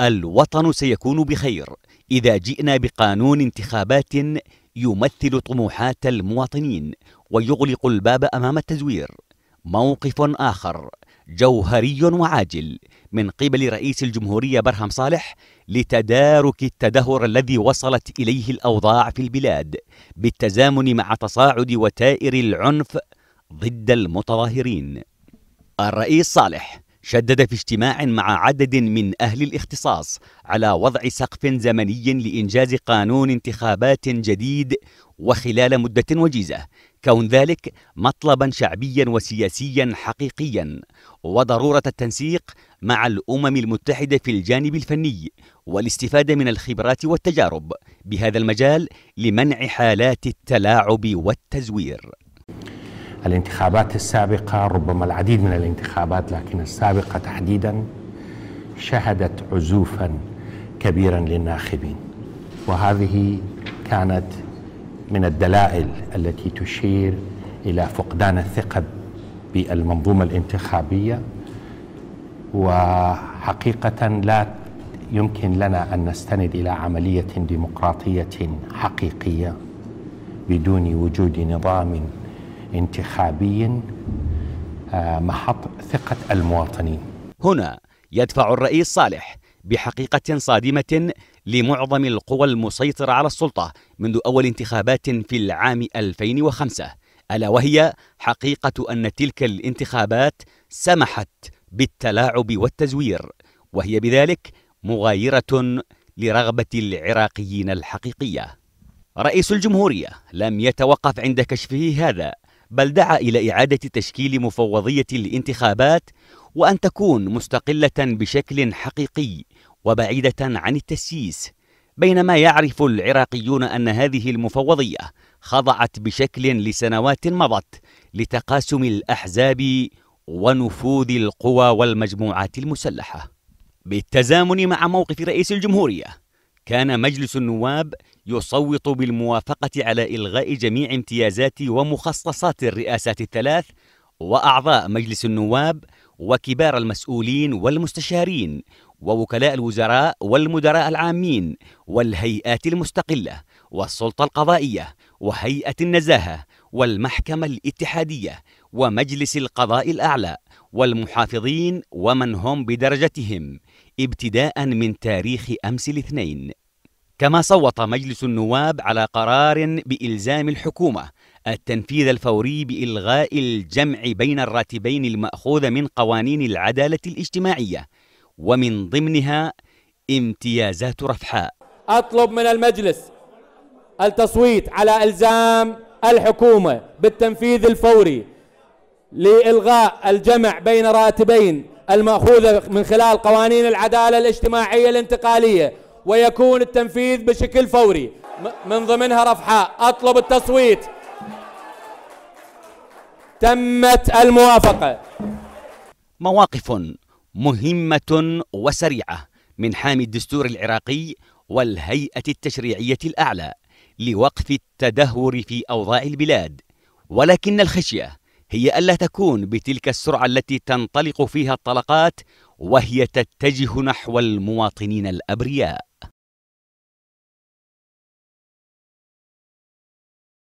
الوطن سيكون بخير إذا جئنا بقانون انتخابات يمثل طموحات المواطنين ويغلق الباب أمام التزوير موقف آخر جوهري وعاجل من قبل رئيس الجمهورية برهم صالح لتدارك التدهور الذي وصلت إليه الأوضاع في البلاد بالتزامن مع تصاعد وتائر العنف ضد المتظاهرين الرئيس صالح شدد في اجتماع مع عدد من أهل الاختصاص على وضع سقف زمني لإنجاز قانون انتخابات جديد وخلال مدة وجيزة كون ذلك مطلبا شعبيا وسياسيا حقيقيا وضرورة التنسيق مع الأمم المتحدة في الجانب الفني والاستفادة من الخبرات والتجارب بهذا المجال لمنع حالات التلاعب والتزوير الانتخابات السابقة ربما العديد من الانتخابات لكن السابقة تحديدا شهدت عزوفا كبيرا للناخبين وهذه كانت من الدلائل التي تشير إلى فقدان الثقة بالمنظومة الانتخابية وحقيقة لا يمكن لنا أن نستند إلى عملية ديمقراطية حقيقية بدون وجود نظام انتخابي آه، محط ثقة المواطنين هنا يدفع الرئيس صالح بحقيقة صادمة لمعظم القوى المسيطرة على السلطة منذ أول انتخابات في العام 2005 ألا وهي حقيقة أن تلك الانتخابات سمحت بالتلاعب والتزوير وهي بذلك مغايرة لرغبة العراقيين الحقيقية رئيس الجمهورية لم يتوقف عند كشفه هذا بل دعا إلى إعادة تشكيل مفوضية الانتخابات وأن تكون مستقلة بشكل حقيقي وبعيدة عن التسييس بينما يعرف العراقيون أن هذه المفوضية خضعت بشكل لسنوات مضت لتقاسم الأحزاب ونفوذ القوى والمجموعات المسلحة بالتزامن مع موقف رئيس الجمهورية كان مجلس النواب يصوت بالموافقة على إلغاء جميع امتيازات ومخصصات الرئاسات الثلاث وأعضاء مجلس النواب وكبار المسؤولين والمستشارين ووكلاء الوزراء والمدراء العامين والهيئات المستقلة والسلطة القضائية وهيئة النزاهة والمحكمة الاتحادية ومجلس القضاء الأعلى والمحافظين ومن هم بدرجتهم ابتداء من تاريخ أمس الاثنين كما صوت مجلس النواب على قرار بإلزام الحكومة التنفيذ الفوري بإلغاء الجمع بين الراتبين المأخوذ من قوانين العدالة الاجتماعية ومن ضمنها امتيازات رفحاء أطلب من المجلس التصويت على إلزام الحكومة بالتنفيذ الفوري لإلغاء الجمع بين راتبين المأخوذة من خلال قوانين العدالة الاجتماعية الانتقالية ويكون التنفيذ بشكل فوري من ضمنها رفحاء أطلب التصويت تمت الموافقة مواقف مهمة وسريعة من حامي الدستور العراقي والهيئة التشريعية الأعلى لوقف التدهور في أوضاع البلاد ولكن الخشية هي ألا تكون بتلك السرعة التي تنطلق فيها الطلقات وهي تتجه نحو المواطنين الابرياء